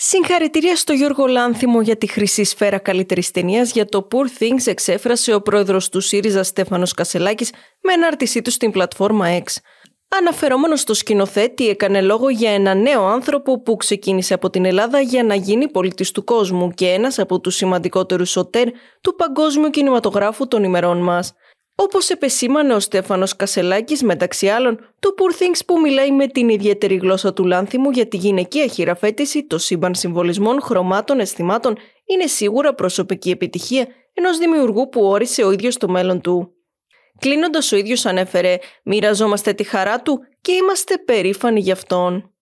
Συγχαρητήρια στο Γιώργο Λάνθιμο για τη χρυσή σφαίρα καλύτερης ταινίας για το Poor Things εξέφρασε ο πρόεδρος του ΣΥΡΙΖΑ Στέφανος Κασελάκης με ανάρτησή του στην πλατφόρμα X. Αναφερόμενος στο σκηνοθέτη, έκανε λόγο για ένα νέο άνθρωπο που ξεκίνησε από την Ελλάδα για να γίνει πολίτης του κόσμου και ένας από τους σημαντικότερους σωτέρ του παγκόσμιου κινηματογράφου των ημερών μας. Όπως επεσήμανε ο Στέφανος Κασελάκης μεταξύ άλλων, το Poor Things που μιλάει με την ιδιαίτερη γλώσσα του λάνθιμου για τη γυναικεία χειραφέτηση, το σύμπαν συμβολισμών, χρωμάτων, αισθημάτων, είναι σίγουρα προσωπική επιτυχία ενός δημιουργού που όρισε ο ίδιος το μέλλον του. Κλείνοντας ο ίδιος ανέφερε «Μοιραζόμαστε τη χαρά του και είμαστε περήφανοι γι' αυτόν».